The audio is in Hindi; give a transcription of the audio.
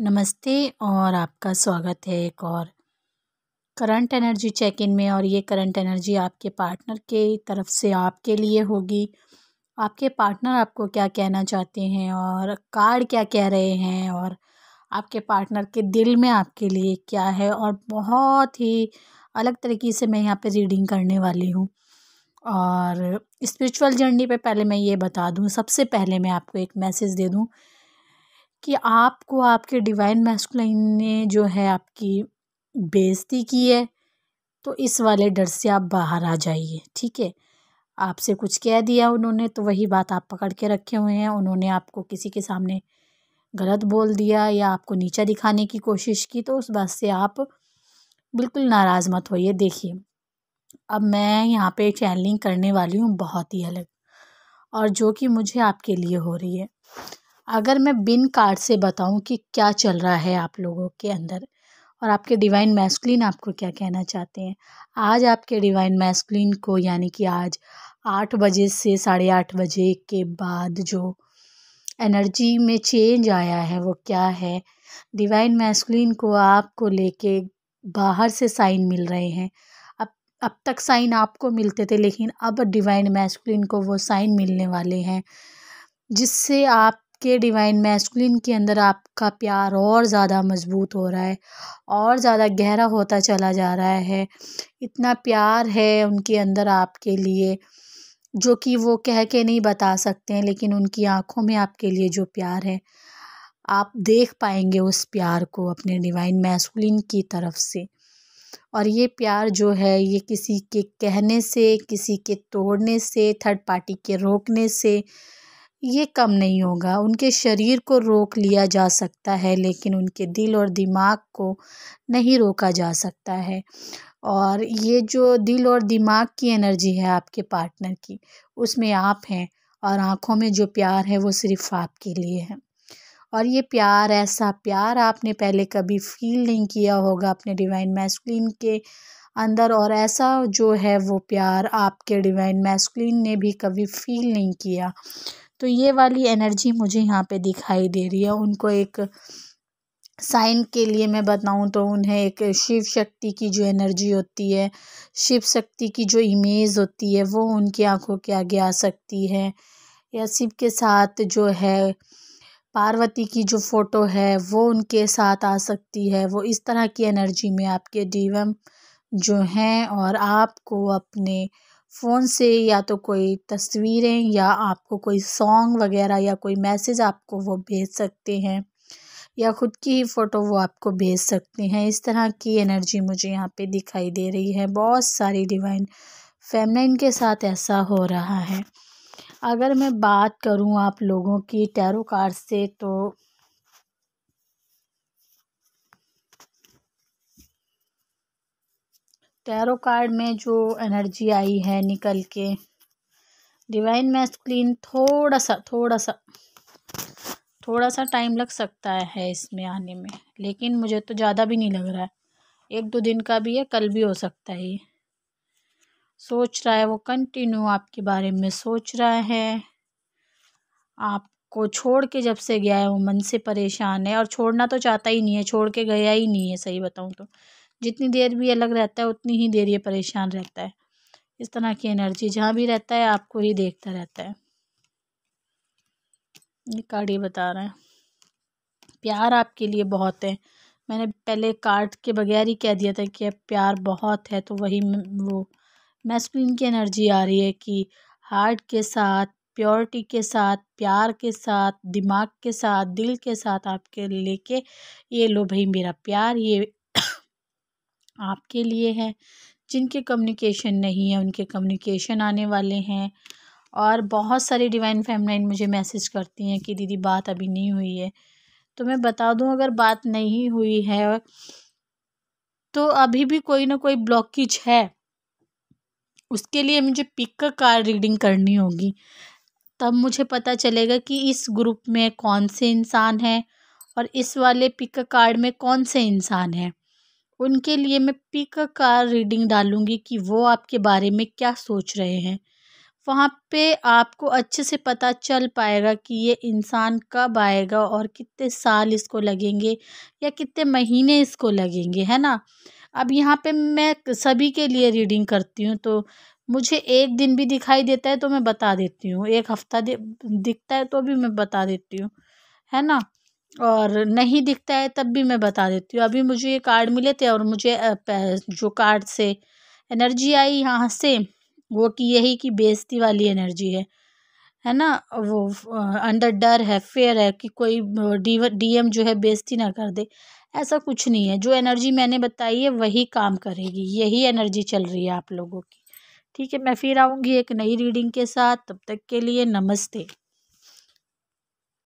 नमस्ते और आपका स्वागत है एक और करंट एनर्जी चेक इन में और ये करंट एनर्जी आपके पार्टनर के तरफ से आपके लिए होगी आपके पार्टनर आपको क्या कहना चाहते हैं और कार्ड क्या कह रहे हैं और आपके पार्टनर के दिल में आपके लिए क्या है और बहुत ही अलग तरीके से मैं यहाँ पे रीडिंग करने वाली हूँ और स्पिरिचुअल जर्नी पे पहले मैं ये बता दूँ सबसे पहले मैं आपको एक मैसेज दे दूँ कि आपको आपके डिवाइन मैस्कुलाइन ने जो है आपकी बेइज्जती की है तो इस वाले डर से आप बाहर आ जाइए ठीक है आपसे कुछ कह दिया उन्होंने तो वही बात आप पकड़ के रखे हुए हैं उन्होंने आपको किसी के सामने गलत बोल दिया या आपको नीचा दिखाने की कोशिश की तो उस बात से आप बिल्कुल नाराज़ मत होइए देखिए अब मैं यहाँ पे चैनलिंग करने वाली हूँ बहुत ही अलग और जो कि मुझे आपके लिए हो रही है अगर मैं बिन कार्ड से बताऊं कि क्या चल रहा है आप लोगों के अंदर और आपके डिवाइन मैस्कुलिन आपको क्या कहना चाहते हैं आज आपके डिवाइन मैस्कुलिन को यानी कि आज आठ बजे से साढ़े आठ बजे के बाद जो एनर्जी में चेंज आया है वो क्या है डिवाइन मैस्कुलिन को आपको लेके बाहर से साइन मिल रहे हैं अब अब तक साइन आपको मिलते थे लेकिन अब डिवाइन मैस्कुलिन को वो साइन मिलने वाले हैं जिससे आप के डिवाइन मैस्कुलिन के अंदर आपका प्यार और ज़्यादा मज़बूत हो रहा है और ज़्यादा गहरा होता चला जा रहा है इतना प्यार है उनके अंदर आपके लिए जो कि वो कह के नहीं बता सकते हैं लेकिन उनकी आँखों में आपके लिए जो प्यार है आप देख पाएंगे उस प्यार को अपने डिवाइन मैस्कुलिन की तरफ से और ये प्यार जो है ये किसी के कहने से किसी के तोड़ने से थर्ड पार्टी के रोकने से ये कम नहीं होगा उनके शरीर को रोक लिया जा सकता है लेकिन उनके दिल और दिमाग को नहीं रोका जा सकता है और ये जो दिल और दिमाग की एनर्जी है आपके पार्टनर की उसमें आप हैं और आँखों में जो प्यार है वो सिर्फ़ आपके लिए है और ये प्यार ऐसा प्यार आपने पहले कभी फील नहीं किया होगा अपने डिवाइन मैस्कुलिन के अंदर और ऐसा जो है वो प्यार आपके डिवाइन मैस्कुलिन ने भी कभी फील नहीं किया तो ये वाली एनर्जी मुझे यहाँ पे दिखाई दे रही है उनको एक साइन के लिए मैं बताऊँ तो उन्हें एक शिव शक्ति की जो एनर्जी होती है शिव शक्ति की जो इमेज होती है वो उनकी आंखों के आगे आ सकती है या शिव के साथ जो है पार्वती की जो फ़ोटो है वो उनके साथ आ सकती है वो इस तरह की एनर्जी में आपके डीवम जो हैं और आपको अपने फ़ोन से या तो कोई तस्वीरें या आपको कोई सॉन्ग वगैरह या कोई मैसेज आपको वो भेज सकते हैं या ख़ुद की ही फ़ोटो वो आपको भेज सकते हैं इस तरह की एनर्जी मुझे यहाँ पे दिखाई दे रही है बहुत सारी डिवाइन फेमलाइन के साथ ऐसा हो रहा है अगर मैं बात करूँ आप लोगों की टैरो कार्ड से तो टैरो कार्ड में जो एनर्जी आई है निकल के डिवाइन मैस्कुलिन थोड़ा सा थोड़ा सा थोड़ा सा टाइम लग सकता है इसमें आने में लेकिन मुझे तो ज़्यादा भी नहीं लग रहा है एक दो दिन का भी है कल भी हो सकता है ये सोच रहा है वो कंटिन्यू आपके बारे में सोच रहा है आपको छोड़ के जब से गया है वो मन से परेशान है और छोड़ना तो चाहता ही नहीं है छोड़ के गया ही नहीं है सही बताऊँ तो जितनी देर भी अलग रहता है उतनी ही देर ये परेशान रहता है इस तरह की एनर्जी जहाँ भी रहता है आपको ही देखता रहता है ये कार्ड ये बता रहे हैं प्यार आपके लिए बहुत है मैंने पहले कार्ड के बगैर ही कह दिया था कि अब प्यार बहुत है तो वही वो मैस्किन की एनर्जी आ रही है कि हार्ट के साथ प्योरिटी के साथ प्यार के साथ दिमाग के साथ दिल के साथ आपके लेके ये लो भाई मेरा प्यार ये आपके लिए है जिनके कम्युनिकेशन नहीं है उनके कम्युनिकेशन आने वाले हैं और बहुत सारी डिवाइन फैमिलाइन मुझे मैसेज करती हैं कि दीदी बात अभी नहीं हुई है तो मैं बता दूं अगर बात नहीं हुई है तो अभी भी कोई ना कोई ब्लॉकेज है उसके लिए मुझे पिक का रीडिंग करनी होगी तब मुझे पता चलेगा कि इस ग्रुप में कौन से इंसान हैं और इस वाले पिक कार्ड में कौन से इंसान हैं उनके लिए मैं पिक का रीडिंग डालूंगी कि वो आपके बारे में क्या सोच रहे हैं वहाँ पे आपको अच्छे से पता चल पाएगा कि ये इंसान कब आएगा और कितने साल इसको लगेंगे या कितने महीने इसको लगेंगे है ना अब यहाँ पे मैं सभी के लिए रीडिंग करती हूँ तो मुझे एक दिन भी दिखाई देता है तो मैं बता देती हूँ एक हफ़्ता दिखता है तो भी मैं बता देती हूँ है ना और नहीं दिखता है तब भी मैं बता देती हूँ अभी मुझे ये कार्ड मिले थे और मुझे जो कार्ड से एनर्जी आई यहाँ से वो कि यही कि बेजती वाली एनर्जी है है ना वो अंडर डर है फेयर है कि कोई डी डीएम जो है बेजती ना कर दे ऐसा कुछ नहीं है जो एनर्जी मैंने बताई है वही काम करेगी यही एनर्जी चल रही है आप लोगों की ठीक है मैं फिर आऊँगी एक नई रीडिंग के साथ तब तक के लिए नमस्ते